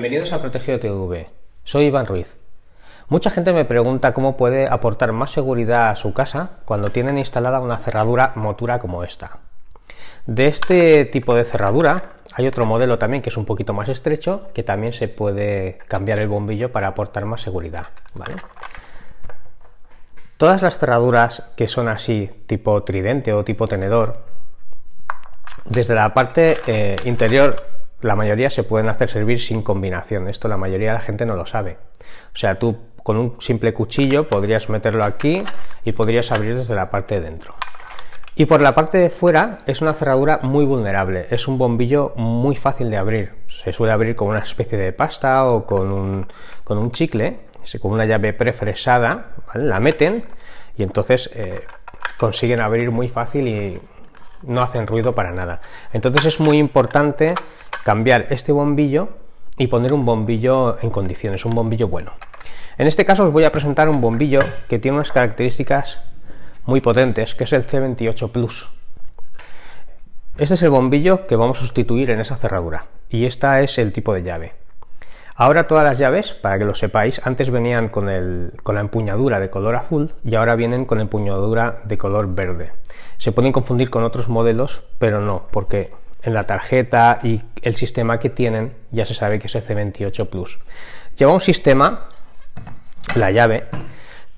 bienvenidos a Protegido TV. Soy Iván Ruiz. Mucha gente me pregunta cómo puede aportar más seguridad a su casa cuando tienen instalada una cerradura motura como esta. De este tipo de cerradura hay otro modelo también que es un poquito más estrecho que también se puede cambiar el bombillo para aportar más seguridad. Todas las cerraduras que son así, tipo tridente o tipo tenedor, desde la parte eh, interior la mayoría se pueden hacer servir sin combinación. Esto la mayoría de la gente no lo sabe. O sea, tú con un simple cuchillo podrías meterlo aquí y podrías abrir desde la parte de dentro. Y por la parte de fuera es una cerradura muy vulnerable. Es un bombillo muy fácil de abrir. Se suele abrir con una especie de pasta o con un, con un chicle, con una llave prefresada. La meten y entonces eh, consiguen abrir muy fácil y no hacen ruido para nada. Entonces es muy importante cambiar este bombillo y poner un bombillo en condiciones, un bombillo bueno. En este caso os voy a presentar un bombillo que tiene unas características muy potentes, que es el C28 Plus. Este es el bombillo que vamos a sustituir en esa cerradura y esta es el tipo de llave. Ahora todas las llaves, para que lo sepáis, antes venían con, la empuñadura de color azul y ahora vienen con empuñadura de color verde. Se pueden confundir con otros modelos, pero no, porque en la tarjeta y el sistema que tienen ya se sabe que es el C28 Plus. Lleva un sistema, la llave,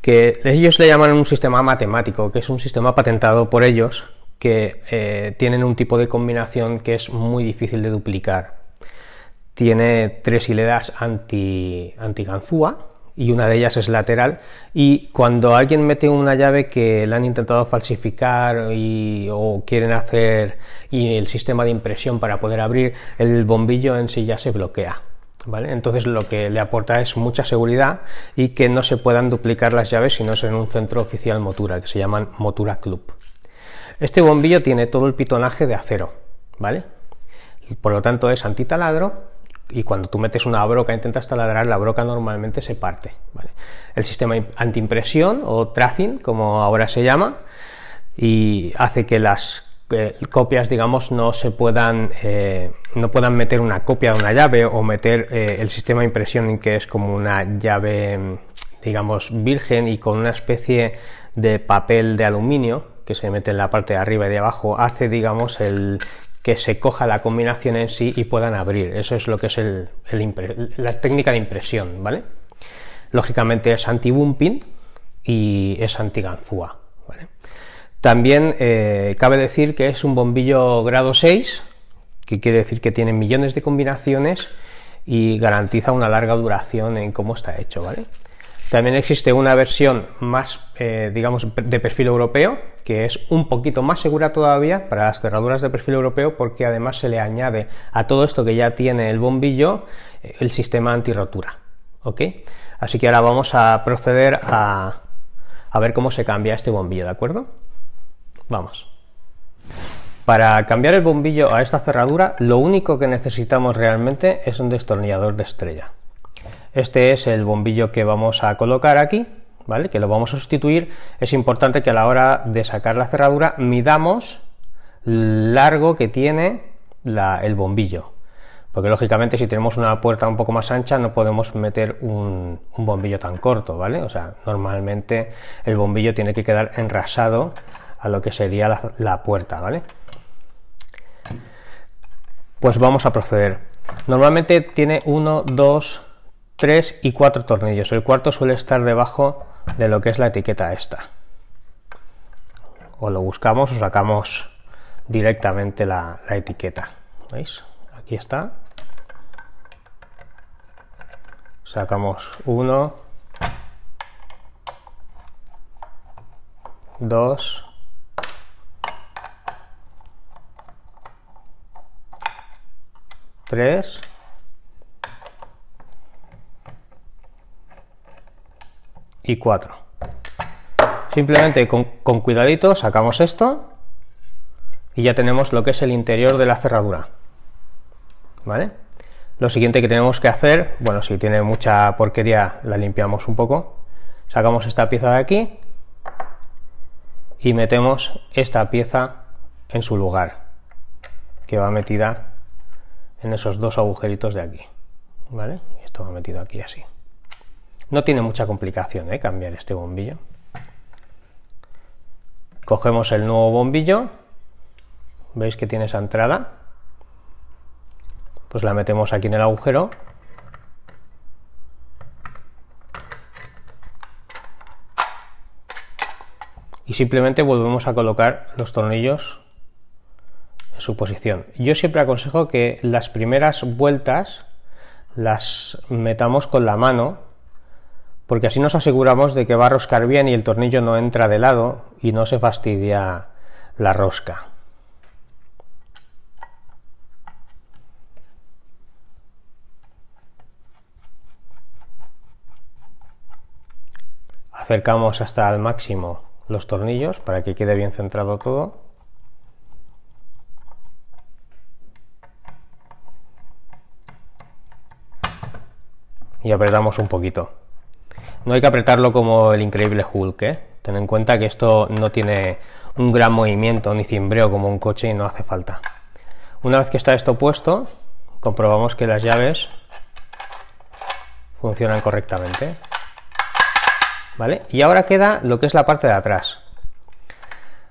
que ellos le llaman un sistema matemático, que es un sistema patentado por ellos, que eh, tienen un tipo de combinación que es muy difícil de duplicar tiene tres hileras anti, antiganzúa y una de ellas es lateral y cuando alguien mete una llave que la han intentado falsificar o quieren hacer el sistema de impresión para poder abrir el bombillo en sí ya se bloquea ¿Vale? Entonces lo que le aporta es mucha seguridad y que no se puedan duplicar las llaves si no es en un centro oficial Motura, que se llaman Motura Club. Este bombillo tiene todo el pitonaje de acero, ¿vale? por lo tanto es antitaladro y cuando tú metes una broca, e intentas taladrar, la broca normalmente se parte. El sistema antiimpresión o tracing, como ahora se llama, y hace que las copias, digamos, no se puedan, eh, no puedan meter una copia de una llave o meter eh, el sistema de impresión que es como una llave, digamos, virgen y con una especie de papel de aluminio que se mete en la parte de arriba y de abajo, hace, digamos, el que se coja la combinación en sí y puedan abrir. Eso es lo que es la técnica de impresión, ¿vale? Lógicamente es anti-bumping y es anti-ganzúa, También eh, cabe decir que es un bombillo grado 6, que quiere decir que tiene millones de combinaciones y garantiza una larga duración en cómo está hecho, ¿vale? También existe una versión más, eh, digamos, de perfil europeo, que es un poquito más segura todavía para las cerraduras de perfil europeo, porque además se le añade a todo esto que ya tiene el bombillo eh, el sistema antirrotura. ¿Ok? Así que ahora vamos a proceder a, a ver cómo se cambia este bombillo, ¿de acuerdo? Vamos. Para cambiar el bombillo a esta cerradura, lo único que necesitamos realmente es un destornillador de estrella. Este es el bombillo que vamos a colocar aquí, ¿vale? Que lo vamos a sustituir. Es importante que a la hora de sacar la cerradura midamos largo que tiene el bombillo. Porque lógicamente si tenemos una puerta un poco más ancha no podemos meter un, bombillo tan corto, ¿vale? O sea, normalmente el bombillo tiene que quedar enrasado a lo que sería la, puerta, ¿vale? Pues vamos a proceder. Normalmente tiene uno, dos... 3 y 4 tornillos. El cuarto suele estar debajo de lo que es la etiqueta esta. O lo buscamos o sacamos directamente la, la etiqueta. ¿Veis? Aquí está. Sacamos 1, 2, 3 4. Simplemente con, cuidadito sacamos esto y ya tenemos lo que es el interior de la cerradura. ¿Vale? Lo siguiente que tenemos que hacer, bueno, si tiene mucha porquería la limpiamos un poco, sacamos esta pieza de aquí y metemos esta pieza en su lugar, que va metida en esos dos agujeritos de aquí. ¿Vale? Esto va metido aquí así. No tiene mucha complicación ¿eh? cambiar este bombillo. Cogemos el nuevo bombillo. ¿Veis que tiene esa entrada? Pues la metemos aquí en el agujero. Y simplemente volvemos a colocar los tornillos en su posición. Yo siempre aconsejo que las primeras vueltas las metamos con la mano porque así nos aseguramos de que va a roscar bien y el tornillo no entra de lado y no se fastidia la rosca. Acercamos hasta al máximo los tornillos para que quede bien centrado todo. y apretamos un poquito. No hay que apretarlo como el increíble Hulk, ¿eh? Ten en cuenta que esto no tiene un gran movimiento ni cimbreo como un coche y no hace falta. Una vez que está esto puesto, comprobamos que las llaves funcionan correctamente. ¿Vale? Y ahora queda lo que es la parte de atrás.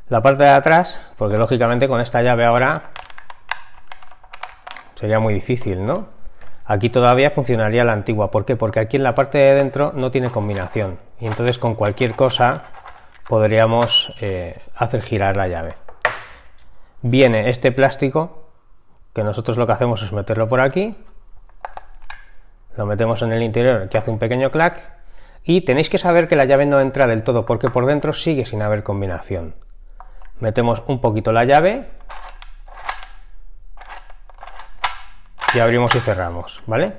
La parte de atrás, porque lógicamente con esta llave ahora sería muy difícil, ¿no? Aquí todavía funcionaría la antigua. ¿Por qué? Porque aquí en la parte de dentro no tiene combinación. Y entonces con cualquier cosa podríamos eh, hacer girar la llave. Viene este plástico, que nosotros lo que hacemos es meterlo por aquí. Lo metemos en el interior, que hace un pequeño clac. Y tenéis que saber que la llave no entra del todo, porque por dentro sigue sin haber combinación. Metemos un poquito la llave y abrimos y cerramos, ¿vale?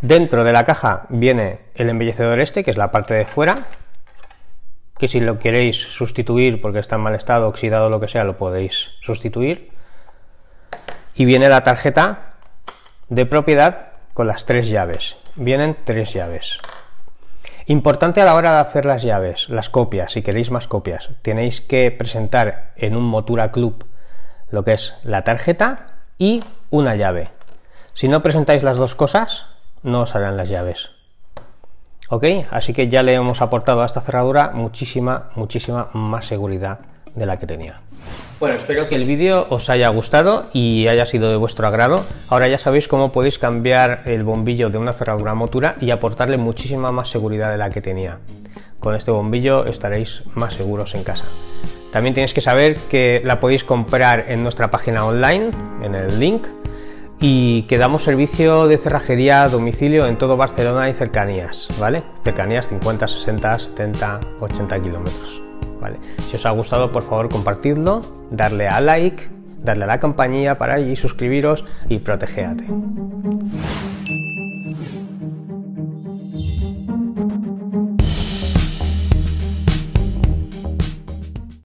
Dentro de la caja viene el embellecedor este, que es la parte de fuera, que si lo queréis sustituir porque está en mal estado, oxidado o lo que sea, lo podéis sustituir. Y viene la tarjeta de propiedad con las tres llaves. Vienen tres llaves. Importante a la hora de hacer las llaves, las copias, si queréis más copias, tenéis que presentar en un Motura Club lo que es la tarjeta y una llave. Si no presentáis las dos cosas, no os harán las llaves. ¿Ok? Así que ya le hemos aportado a esta cerradura muchísima, muchísima más seguridad de la que tenía. Bueno, espero que el vídeo os haya gustado y haya sido de vuestro agrado. Ahora ya sabéis cómo podéis cambiar el bombillo de una cerradura motura y aportarle muchísima más seguridad de la que tenía. Con este bombillo estaréis más seguros en casa. También tenéis que saber que la podéis comprar en nuestra página online, en el link, y que damos servicio de cerrajería a domicilio en todo Barcelona y cercanías, ¿vale? Cercanías 50, 60, 70, 80 kilómetros, ¿vale? Si os ha gustado, por favor, compartidlo, darle a like, darle a la campanilla para allí, suscribiros y protegéate.